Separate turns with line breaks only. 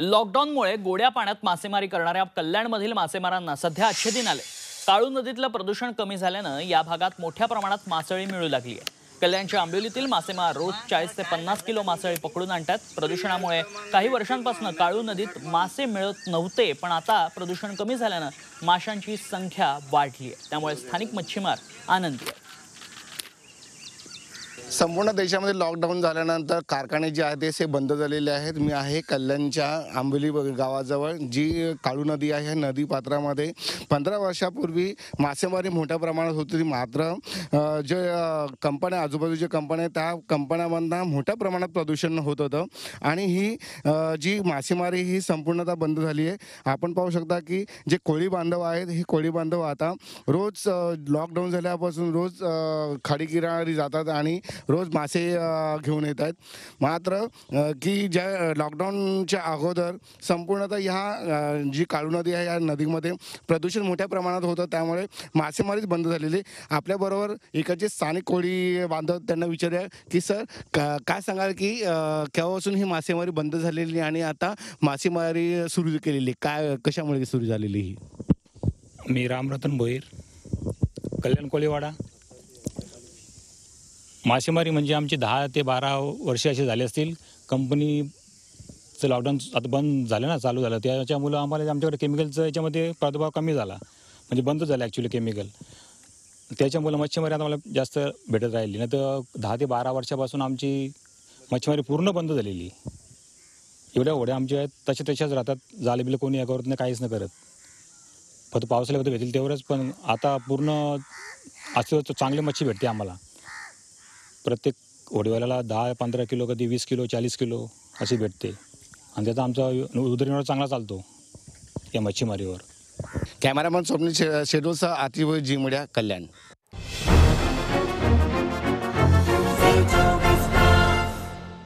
लॉकडाऊनमुळे गोड्या पाण्यात मासेमारी करणाऱ्या कल्याणमधील मासेमारांना सध्या आच्छेदिन दिन आले काळू नदीतलं प्रदूषण कमी झाल्यानं या भागात मोठ्या प्रमाणात मासळी मिळू लागली आहे कल्याणच्या आंबिवलीतील मासेमार रोज चाळीस ते पन्नास किलो मासळी पकडून आणतात प्रदूषणामुळे काही वर्षांपासून काळू नदीत मासे मिळत नव्हते पण आता प्रदूषण कमी झाल्यानं माशांची संख्या वाढली आहे त्यामुळे स्थानिक मच्छीमार आनंदी आहे
संपूर्ण देशामध्ये लॉकडाऊन झाल्यानंतर कारखाने जे आहेत ते बंद झालेले आहेत मी आहे कल्याणच्या आंबोली गावाजवळ जी काळू नदी आहे नदी पात्रामध्ये पंधरा वर्षापूर्वी मासेमारी मोठ्या प्रमाणात होती मात्र जे कंपन्या आजूबाजूच्या कंपन्या त्या कंपन्यामधनं मोठ्या प्रमाणात प्रदूषण होत होतं आणि ही जी मासेमारी ही संपूर्णतः बंद झाली आहे आपण पाहू शकता की जे कोळी बांधव आहेत हे कोळी बांधव आता रोज लॉकडाऊन झाल्यापासून रोज खाडी किराणारी जातात आणि रोज मासे घेऊन येत आहेत मात्र की ज्या लॉकडाऊनच्या अगोदर संपूर्णतः ह्या जी काळू नदी आहे या नदीमध्ये प्रदूषण मोठ्या प्रमाणात होतं त्यामुळे मासेमारीच बंद झालेली आपल्याबरोबर इकडचे स्थानिक कोळी बांधव त्यांना विचारूया की सर काय सांगाल की केव्हापासून ही मासेमारी बंद झालेली आणि आता मासेमारी सुरू केलेली काय कशामुळे सुरू झालेली ही मी रामरतन भोईर कल्याण कोळीवाडा मासेमारी
म्हणजे आमची दहा ते बारा वर्ष असे झाले असतील कंपनीचं लॉकडाऊन आता बंद झालं ना चालू झालं त्याच्यामुळं आम्हाला आमच्याकडे केमिकलचं याच्यामध्ये प्रादुर्भाव कमी झाला म्हणजे बंद झालं ॲक्च्युली केमिकल त्याच्यामुळं मच्छीमारी आता मला जास्त भेटत राहिली नाही तर दहा ते बारा वर्षापासून आमची मच्छीमारी पूर्ण बंद झालेली एवढ्या ओढ्या आमच्या आहेत तशा तशाच राहतात झाले बिलं कोणी या करत नाही काहीच नाही करत फक्त पावसाला फक्त भेटतील तेवढंच पण आता पूर्ण असं चांगली मच्छी भेटते आम्हाला प्रत्येक होडीवाल्याला दहा पंधरा किलो कधी वीस किलो चाळीस किलो अशी भेटते आणि त्याचा आमचा
उदरनिर्वाह चांगला चालतो या मच्छीमारीवर कॅमेरामॅन स्वप्नील शे शेडोलचा आतिव जिमड्या कल्याण